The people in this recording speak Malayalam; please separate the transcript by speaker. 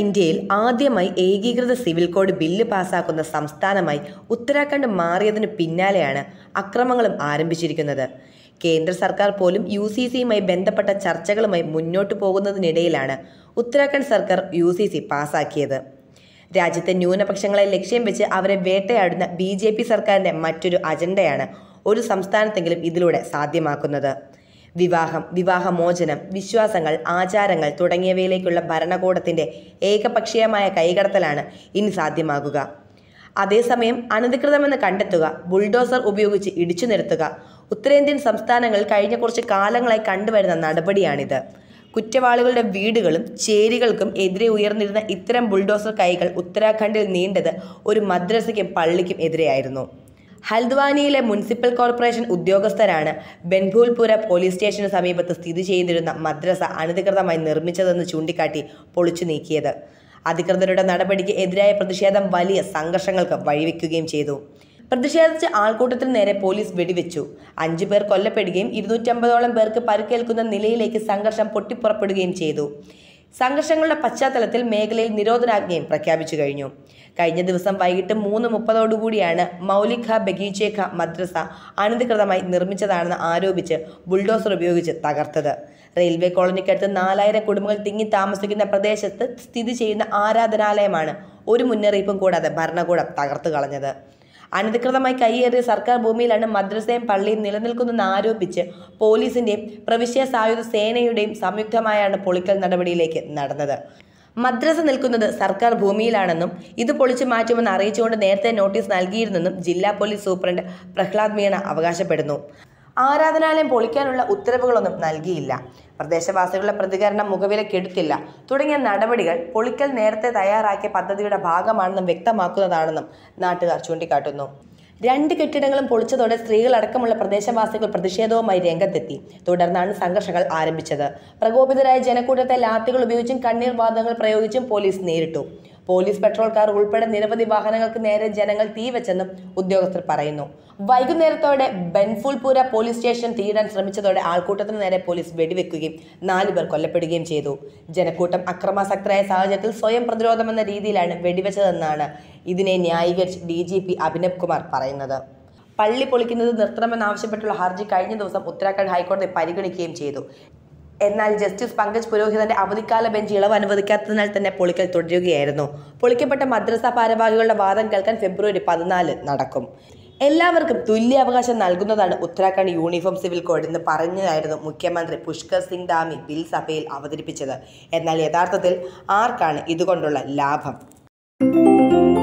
Speaker 1: ഇന്ത്യയിൽ ആദ്യമായി ഏകീകൃത സിവിൽ കോഡ് ബില്ല് പാസാക്കുന്ന സംസ്ഥാനമായി ഉത്തരാഖണ്ഡ് മാറിയതിനു പിന്നാലെയാണ് അക്രമങ്ങളും ആരംഭിച്ചിരിക്കുന്നത് കേന്ദ്ര സർക്കാർ പോലും യു സി സിയുമായി ബന്ധപ്പെട്ട ചർച്ചകളുമായി മുന്നോട്ടു പോകുന്നതിനിടയിലാണ് ഉത്തരാഖണ്ഡ് സർക്കാർ യു സി സി പാസാക്കിയത് രാജ്യത്തെ ന്യൂനപക്ഷങ്ങളെ ലക്ഷ്യം വെച്ച് അവരെ വേട്ടയാടുന്ന ബി ജെ പി സർക്കാരിൻ്റെ മറ്റൊരു അജണ്ടയാണ് ഒരു സംസ്ഥാനത്തെങ്കിലും ഇതിലൂടെ സാധ്യമാക്കുന്നത് വിവാഹം വിവാഹമോചനം വിശ്വാസങ്ങൾ ആചാരങ്ങൾ തുടങ്ങിയവയിലേക്കുള്ള ഭരണകൂടത്തിൻ്റെ ഏകപക്ഷീയമായ കൈകടത്തലാണ് ഇനി സാധ്യമാകുക അതേസമയം അനധികൃതമെന്ന് കണ്ടെത്തുക ബുൾഡോസർ ഉപയോഗിച്ച് ഇടിച്ചു നിർത്തുക ഉത്തരേന്ത്യൻ സംസ്ഥാനങ്ങൾ കഴിഞ്ഞ കുറച്ച് കാലങ്ങളായി കണ്ടുവരുന്ന നടപടിയാണിത് കുറ്റവാളികളുടെ വീടുകളും ചേരികൾക്കും എതിരെ ഉയർന്നിരുന്ന ഇത്തരം ബുൾഡോസർ കൈകൾ ഉത്തരാഖണ്ഡിൽ നീണ്ടത് ഒരു മദ്രസയ്ക്കും പള്ളിക്കും എതിരെയായിരുന്നു ഹൽദ്വാനിയിലെ മുനിസിപ്പൽ കോർപ്പറേഷൻ ഉദ്യോഗസ്ഥരാണ് ബെൻഭൂൽപുര പോലീസ് സ്റ്റേഷന് സമീപത്ത് സ്ഥിതി ചെയ്തിരുന്ന മദ്രസ അനധികൃതമായി നിർമ്മിച്ചതെന്ന് ചൂണ്ടിക്കാട്ടി പൊളിച്ചു നീക്കിയത് അധികൃതരുടെ നടപടിക്ക് എതിരായ പ്രതിഷേധം വലിയ സംഘർഷങ്ങൾക്ക് വഴിവെക്കുകയും ചെയ്തു പ്രതിഷേധിച്ച് ആൾക്കൂട്ടത്തിന് നേരെ പോലീസ് വെടിവെച്ചു അഞ്ചു പേർ കൊല്ലപ്പെടുകയും ഇരുന്നൂറ്റമ്പതോളം പേർക്ക് പരുക്കേൽക്കുന്ന നിലയിലേക്ക് സംഘർഷം പൊട്ടിപ്പുറപ്പെടുകയും ചെയ്തു സംഘർഷങ്ങളുടെ പശ്ചാത്തലത്തിൽ മേഖലയിൽ നിരോധനാജ്ഞയും പ്രഖ്യാപിച്ചു കഴിഞ്ഞു കഴിഞ്ഞ ദിവസം വൈകിട്ട് മൂന്ന് മുപ്പതോടുകൂടിയാണ് മൗലിഖ ബഗീചേഖ മദ്രസ അനധികൃതമായി നിർമ്മിച്ചതാണെന്ന് ആരോപിച്ച് ബുൾഡോസർ ഉപയോഗിച്ച് തകർത്തത് റെയിൽവേ കോളനിക്കടുത്ത് നാലായിരം കുടുംബങ്ങൾ തിങ്ങി താമസിക്കുന്ന പ്രദേശത്ത് സ്ഥിതി ചെയ്യുന്ന ആരാധനാലയമാണ് ഒരു മുന്നറിയിപ്പും കൂടാതെ ഭരണകൂടം തകർത്തു കളഞ്ഞത് അനധികൃതമായി കൈയേറിയ സർക്കാർ ഭൂമിയിലാണ് മദ്രസയും പള്ളിയും നിലനിൽക്കുന്നതെന്ന് ആരോപിച്ച് പോലീസിന്റെയും പ്രവിശ്യ സായുധ സേനയുടെയും സംയുക്തമായാണ് പൊളിക്കൽ നടപടിയിലേക്ക് നടന്നത് മദ്രസ നിൽക്കുന്നത് സർക്കാർ ഭൂമിയിലാണെന്നും ഇത് പൊളിച്ചു മാറ്റുമെന്ന് അറിയിച്ചുകൊണ്ട് നേരത്തെ നോട്ടീസ് നൽകിയിരുന്നെന്നും ജില്ലാ പോലീസ് സൂപ്രണ്ട് പ്രഹ്ലാദ് മീണ അവകാശപ്പെടുന്നു ആരാധനാലയം പൊളിക്കാനുള്ള ഉത്തരവുകളൊന്നും നൽകിയില്ല പ്രദേശവാസികളുടെ പ്രതികരണം മുഖവിലക്കെടുത്തില്ല തുടങ്ങിയ നടപടികൾ പൊളിക്കൽ നേരത്തെ തയ്യാറാക്കിയ പദ്ധതിയുടെ ഭാഗമാണെന്നും വ്യക്തമാക്കുന്നതാണെന്നും നാട്ടുകാർ ചൂണ്ടിക്കാട്ടുന്നു രണ്ട് കെട്ടിടങ്ങളും പൊളിച്ചതോടെ സ്ത്രീകളടക്കമുള്ള പ്രദേശവാസികൾ പ്രതിഷേധവുമായി രംഗത്തെത്തി തുടർന്നാണ് സംഘർഷങ്ങൾ ആരംഭിച്ചത് പ്രകോപിതരായ ജനക്കൂട്ടത്തെ ലാത്തികൾ ഉപയോഗിച്ചും കണ്ണീർ വാദങ്ങൾ പ്രയോഗിച്ചും പോലീസ് നേരിട്ടു പോലീസ് പെട്രോൾ കാർ ഉൾപ്പെടെ നിരവധി വാഹനങ്ങൾക്ക് നേരെ ജനങ്ങൾ തീവച്ചെന്നും ഉദ്യോഗസ്ഥർ പറയുന്നു വൈകുന്നേരത്തോടെ ബെൻഫുൾപൂര പോലീസ് സ്റ്റേഷൻ തീരാൻ ശ്രമിച്ചതോടെ ആൾക്കൂട്ടത്തിന് നേരെ പോലീസ് വെടിവെക്കുകയും നാലുപേർ കൊല്ലപ്പെടുകയും ചെയ്തു ജനക്കൂട്ടം അക്രമാസക്തരായ സാഹചര്യത്തിൽ സ്വയം പ്രതിരോധമെന്ന രീതിയിലാണ് വെടിവെച്ചതെന്നാണ് ഇതിനെ ന്യായീകരിച്ച് D G P Abhinav Kumar പറയുന്നത് പള്ളി പൊളിക്കുന്നത് നിർത്തണമെന്നാവശ്യപ്പെട്ടുള്ള ഹർജി കഴിഞ്ഞ ദിവസം ഉത്തരാഖണ്ഡ് ഹൈക്കോടതി പരിഗണിക്കുകയും ചെയ്തു എന്നാൽ ജസ്റ്റിസ് പങ്കജ് പുരോഹിതന്റെ അവധിക്കാല ബെഞ്ച് ഇളവ് അനുവദിക്കാത്തതിനാൽ തന്നെ പൊളിക്കൽ തുടരുകയായിരുന്നു പൊളിക്കപ്പെട്ട മദ്രസ ഭാരവാഹികളുടെ വാദം കേൾക്കാൻ ഫെബ്രുവരി പതിനാല് നടക്കും എല്ലാവർക്കും തുല്യ അവകാശം നൽകുന്നതാണ് ഉത്തരാഖണ്ഡ് യൂണിഫോം സിവിൽ കോഡ് എന്ന് പറഞ്ഞായിരുന്നു മുഖ്യമന്ത്രി പുഷ്കർ സിംഗ് ധാമി ബിൽ സഭയിൽ അവതരിപ്പിച്ചത് എന്നാൽ യഥാർത്ഥത്തിൽ ആർക്കാണ് ഇതുകൊണ്ടുള്ള ലാഭം